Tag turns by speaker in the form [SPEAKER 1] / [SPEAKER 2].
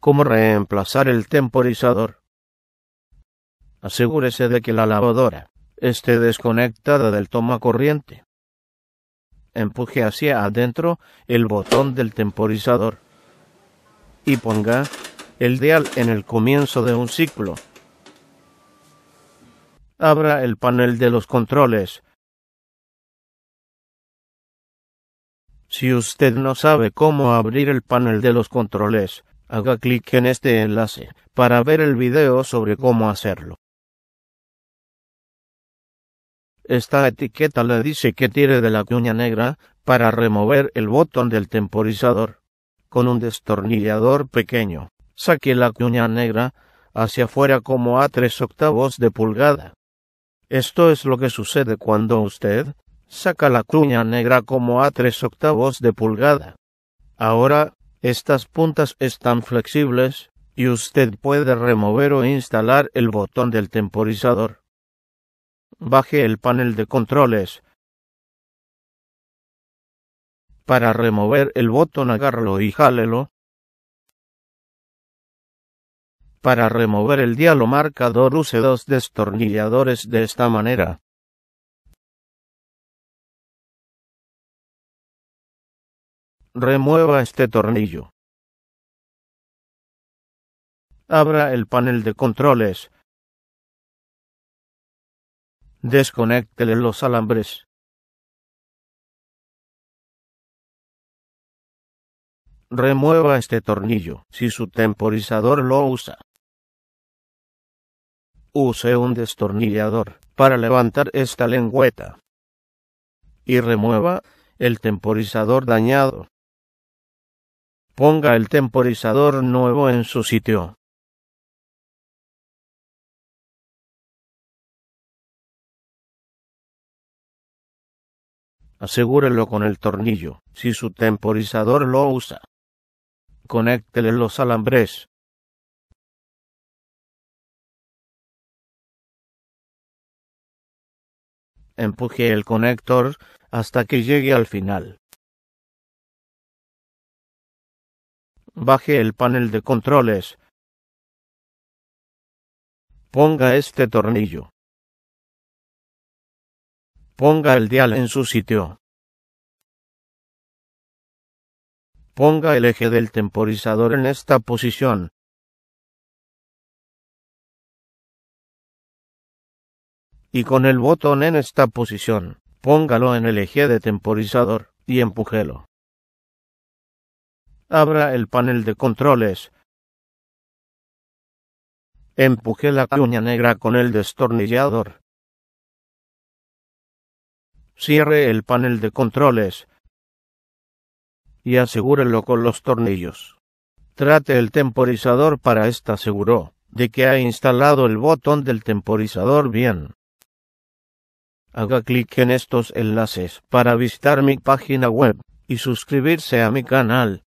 [SPEAKER 1] cómo reemplazar el temporizador. Asegúrese de que la lavadora esté desconectada del toma corriente. Empuje hacia adentro el botón del temporizador y ponga el dial en el comienzo de un ciclo. Abra el panel de los controles. Si usted no sabe cómo abrir el panel de los controles, haga clic en este enlace para ver el video sobre cómo hacerlo. Esta etiqueta le dice que tire de la cuña negra para remover el botón del temporizador. Con un destornillador pequeño, saque la cuña negra hacia afuera como a 3 octavos de pulgada. Esto es lo que sucede cuando usted saca la cuña negra como a 3 octavos de pulgada. Ahora, estas puntas están flexibles y usted puede remover o instalar el botón del temporizador.
[SPEAKER 2] Baje el panel de controles. Para remover el botón agárralo y jálelo. Para remover el diálogo marcador use dos destornilladores de esta manera. Remueva este tornillo. Abra el panel de controles. Desconéctele los alambres. Remueva este tornillo si su temporizador lo usa. Use un
[SPEAKER 1] destornillador para levantar esta lengüeta y remueva
[SPEAKER 2] el temporizador dañado. Ponga el temporizador nuevo en su sitio. Asegúrelo con el tornillo, si su temporizador lo usa. Conéctele los alambres. Empuje el conector hasta que llegue al final. Baje el panel de controles. Ponga este tornillo. Ponga el dial en su sitio. Ponga el eje del temporizador en esta posición. Y con el botón en esta posición, póngalo en el eje de temporizador y empujelo. Abra el panel de controles. Empuje la cuña negra con el destornillador. Cierre el panel de controles y asegúrelo con los tornillos. Trate
[SPEAKER 1] el temporizador para estar seguro de que ha instalado el botón del temporizador bien. Haga clic en estos enlaces para visitar mi
[SPEAKER 2] página web y suscribirse a mi canal.